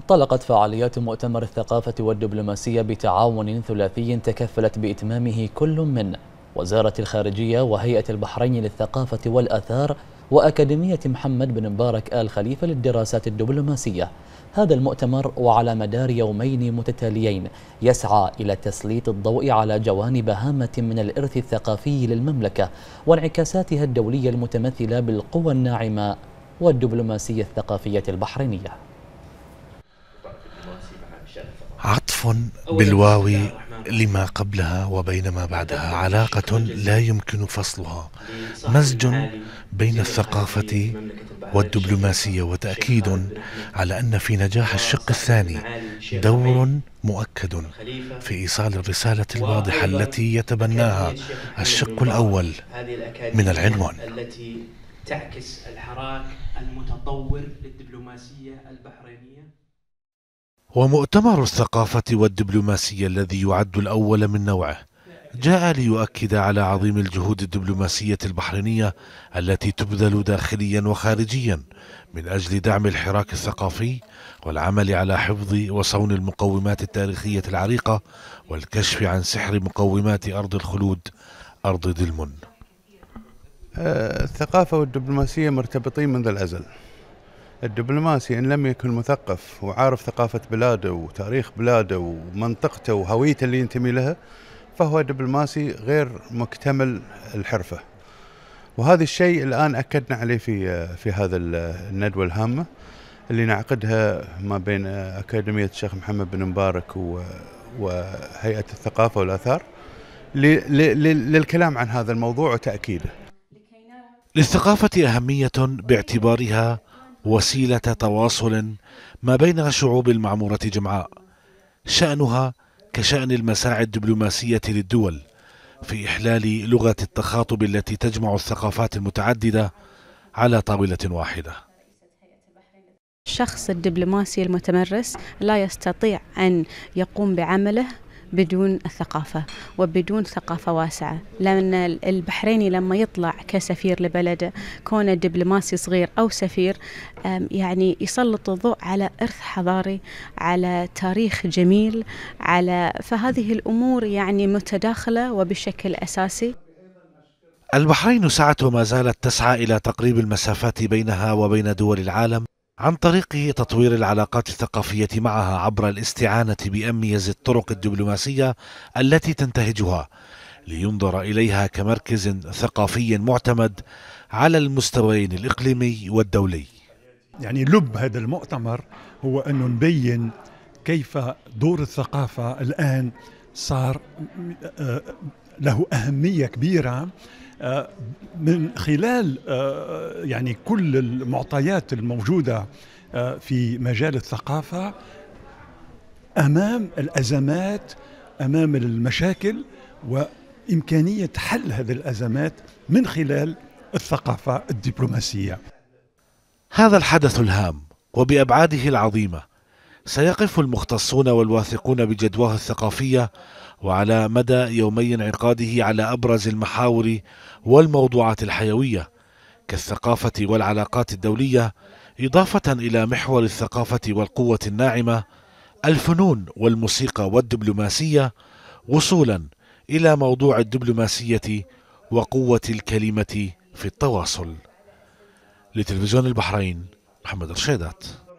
انطلقت فعاليات مؤتمر الثقافة والدبلوماسية بتعاون ثلاثي تكفلت بإتمامه كل من وزارة الخارجية وهيئة البحرين للثقافة والأثار وأكاديمية محمد بن مبارك آل خليفة للدراسات الدبلوماسية هذا المؤتمر وعلى مدار يومين متتاليين يسعى إلى تسليط الضوء على جوانب هامة من الإرث الثقافي للمملكة وانعكاساتها الدولية المتمثلة بالقوى الناعمة والدبلوماسية الثقافية البحرينية عطف بالواو لما قبلها وبينما بعدها علاقة لا يمكن فصلها مزج بين الثقافة والدبلوماسية وتأكيد على أن في نجاح الشق الثاني دور مؤكد في إيصال الرسالة الواضحة التي يتبناها الشق الأول من العنوان التي تعكس الحراك المتطور للدبلوماسية البحرينية ومؤتمر الثقافة والدبلوماسية الذي يعد الأول من نوعه جاء ليؤكد على عظيم الجهود الدبلوماسية البحرينية التي تبذل داخليا وخارجيا من أجل دعم الحراك الثقافي والعمل على حفظ وصون المقومات التاريخية العريقة والكشف عن سحر مقومات أرض الخلود أرض دلمن آه، الثقافة والدبلوماسية مرتبطين منذ الأزل الدبلوماسي إن لم يكن مثقف وعارف ثقافة بلاده وتاريخ بلاده ومنطقته وهويته اللي ينتمي لها فهو دبلوماسي غير مكتمل الحرفة وهذا الشيء الآن أكدنا عليه في, في هذا الندوة الهامة اللي نعقدها ما بين أكاديمية الشيخ محمد بن مبارك وهيئة الثقافة والآثار للكلام عن هذا الموضوع وتأكيده للثقافة أهمية باعتبارها وسيلة تواصل ما بين شعوب المعمورة جمعاء شأنها كشأن المساعي الدبلوماسية للدول في إحلال لغة التخاطب التي تجمع الثقافات المتعددة على طاولة واحدة الشخص الدبلوماسي المتمرس لا يستطيع أن يقوم بعمله بدون الثقافة وبدون ثقافة واسعة لأن البحريني لما يطلع كسفير لبلده كونه دبلوماسي صغير أو سفير يعني يسلط الضوء على إرث حضاري على تاريخ جميل على فهذه الأمور يعني متداخلة وبشكل أساسي البحرين سعت وما زالت تسعى إلى تقريب المسافات بينها وبين دول العالم عن طريق تطوير العلاقات الثقافية معها عبر الاستعانة بأميز الطرق الدبلوماسية التي تنتهجها لينظر إليها كمركز ثقافي معتمد على المستويين الإقليمي والدولي يعني لب هذا المؤتمر هو أنه نبين كيف دور الثقافة الآن صار آه، له أهمية كبيرة آه، من خلال آه، يعني كل المعطيات الموجوده آه، في مجال الثقافه امام الازمات امام المشاكل وامكانيه حل هذه الازمات من خلال الثقافه الدبلوماسيه هذا الحدث الهام وبابعاده العظيمه سيقف المختصون والواثقون بجدواه الثقافية وعلى مدى يومي انعقاده على أبرز المحاور والموضوعات الحيوية كالثقافة والعلاقات الدولية إضافة إلى محور الثقافة والقوة الناعمة الفنون والموسيقى والدبلوماسية وصولا إلى موضوع الدبلوماسية وقوة الكلمة في التواصل لتلفزيون البحرين محمد رشيدات